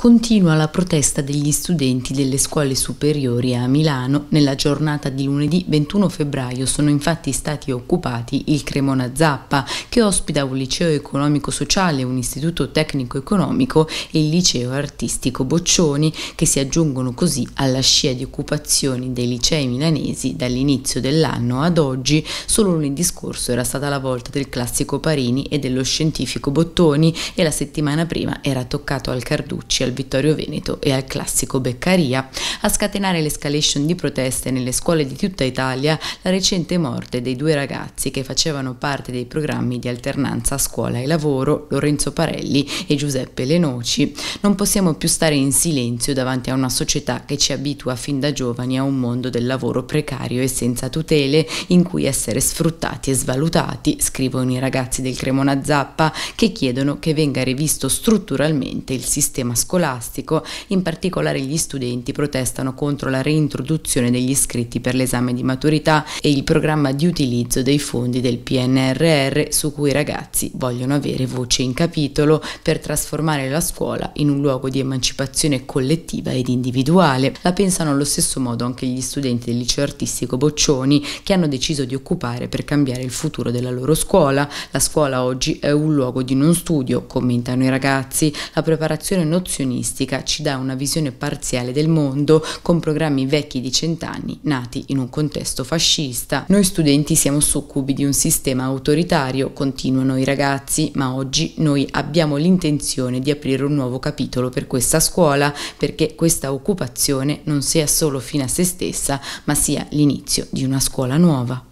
continua la protesta degli studenti delle scuole superiori a Milano. Nella giornata di lunedì 21 febbraio sono infatti stati occupati il Cremona Zappa, che ospita un liceo economico-sociale, un istituto tecnico-economico e il liceo artistico Boccioni, che si aggiungono così alla scia di occupazioni dei licei milanesi dall'inizio dell'anno ad oggi. Solo lunedì scorso era stata la volta del classico Parini e dello scientifico Bottoni e la settimana prima era toccato al Carducci al Vittorio Veneto e al classico Beccaria. A scatenare l'escalation di proteste nelle scuole di tutta Italia la recente morte dei due ragazzi che facevano parte dei programmi di alternanza scuola e lavoro, Lorenzo Parelli e Giuseppe Lenoci. Non possiamo più stare in silenzio davanti a una società che ci abitua fin da giovani a un mondo del lavoro precario e senza tutele, in cui essere sfruttati e svalutati, scrivono i ragazzi del Cremona Zappa, che chiedono che venga rivisto strutturalmente il sistema scolastico scolastico, in particolare gli studenti protestano contro la reintroduzione degli iscritti per l'esame di maturità e il programma di utilizzo dei fondi del PNRR su cui i ragazzi vogliono avere voce in capitolo per trasformare la scuola in un luogo di emancipazione collettiva ed individuale. La pensano allo stesso modo anche gli studenti del liceo artistico Boccioni che hanno deciso di occupare per cambiare il futuro della loro scuola. La scuola oggi è un luogo di non studio, commentano i ragazzi. La preparazione nozionale professionistica ci dà una visione parziale del mondo con programmi vecchi di cent'anni nati in un contesto fascista. Noi studenti siamo succubi di un sistema autoritario, continuano i ragazzi, ma oggi noi abbiamo l'intenzione di aprire un nuovo capitolo per questa scuola perché questa occupazione non sia solo fine a se stessa, ma sia l'inizio di una scuola nuova.